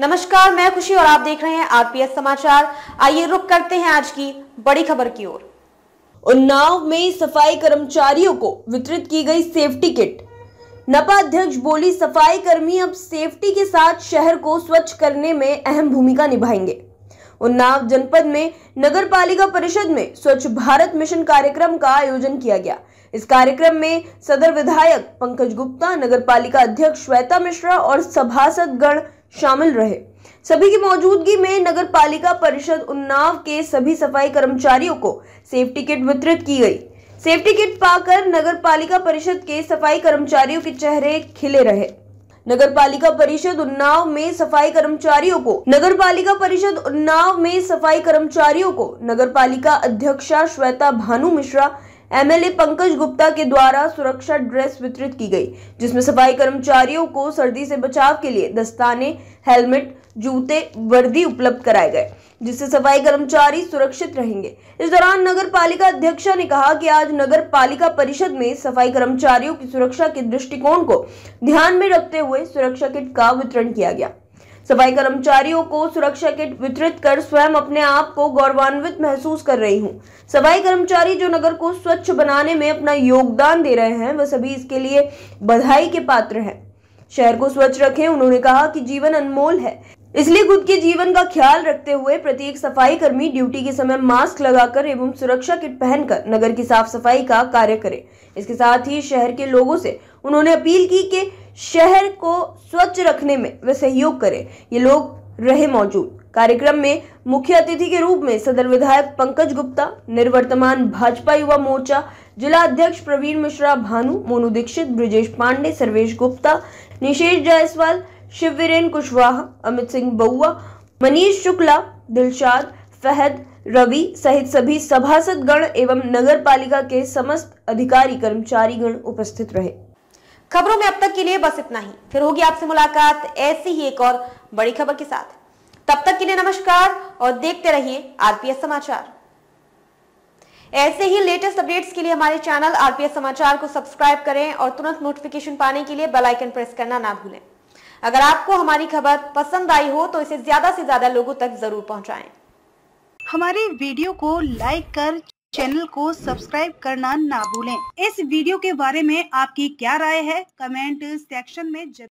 नमस्कार मैं खुशी और आप देख रहे हैं आरपीएस समाचार आइए रुक करते हैं आज की बड़ी खबर की ओर उन्नाव में सफाई कर्मचारियों को वितरित की गई सेफ्टी किट नपा अध्यक्ष बोली सफाई कर्मी अब सेफ्टी के साथ शहर को स्वच्छ करने में अहम भूमिका निभाएंगे उन्नाव जनपद में नगर पालिका परिषद में स्वच्छ भारत मिशन कार्यक्रम का आयोजन किया गया इस कार्यक्रम में सदर विधायक पंकज गुप्ता नगर पालिका अध्यक्ष श्वेता मिश्रा और सभासद गण शामिल रहे सभी की मौजूदगी में नगर पालिका परिषद उन्नाव के सभी सफाई कर्मचारियों को सेफ्टी किट वितरित की गई सेफ्टी किट पाकर नगर पालिका परिषद के सफाई कर्मचारियों के चेहरे खिले रहे नगर पालिका परिषद उन्नाव में सफाई कर्मचारियों को नगर पालिका परिषद उन्नाव में सफाई कर्मचारियों को नगर पालिका अध्यक्षा श्वेता भानु मिश्रा एमएलए पंकज गुप्ता के द्वारा सुरक्षा ड्रेस वितरित की गई जिसमें सफाई कर्मचारियों को सर्दी से बचाव के लिए दस्ताने हेलमेट जूते वर्दी उपलब्ध कराए गए जिससे सफाई कर्मचारी सुरक्षित रहेंगे इस दौरान नगर पालिका अध्यक्षा ने कहा कि आज नगर पालिका परिषद में सफाई कर्मचारियों की सुरक्षा के दृष्टिकोण को ध्यान में रखते हुए सुरक्षा किट का वितरण किया गया सफाई कर्मचारियों को सुरक्षा किट वितरित कर स्वयं अपने आप को गौरवान्वित महसूस कर रही हूँ सफाई कर्मचारी जो नगर को स्वच्छ बनाने में अपना योगदान दे रहे हैं वह सभी इसके लिए बधाई के पात्र हैं शहर को स्वच्छ रखें उन्होंने कहा कि जीवन अनमोल है इसलिए खुद के जीवन का ख्याल रखते हुए प्रत्येक सफाई कर्मी ड्यूटी के समय मास्क लगाकर एवं सुरक्षा किट पहनकर नगर की साफ सफाई का कार्य करे इसके साथ ही शहर के लोगों से उन्होंने अपील की कि शहर को स्वच्छ रखने में वे सहयोग करें ये लोग रहे मौजूद कार्यक्रम में मुख्य अतिथि के रूप में सदर विधायक पंकज गुप्ता निर्वर्तमान भाजपा युवा मोर्चा जिला अध्यक्ष प्रवीण मिश्रा भानु मोनू दीक्षित ब्रिजेश पांडे सर्वेश गुप्ता निशेष जायसवाल शिव कुशवाहा अमित सिंह बउआ मनीष शुक्ला दिलशाद फहद रवि सहित सभी सभासद गण एवं नगर पालिका के समस्त अधिकारी कर्मचारी गण उपस्थित रहे खबरों में अब तक के लिए बस इतना ही फिर होगी आपसे मुलाकात ऐसी ही एक और बड़ी खबर के साथ तब तक के लिए नमस्कार और देखते रहिए आरपीएस समाचार ऐसे ही लेटेस्ट अपडेट्स के लिए हमारे चैनल आरपीएस समाचार को सब्सक्राइब करें और तुरंत नोटिफिकेशन पाने के लिए बेल आइकन प्रेस करना ना भूलें अगर आपको हमारी खबर पसंद आई हो तो इसे ज्यादा से ज्यादा लोगों तक जरूर पहुंचाएं। हमारे वीडियो को लाइक कर चैनल को सब्सक्राइब करना ना भूलें इस वीडियो के बारे में आपकी क्या राय है कमेंट सेक्शन में जरूर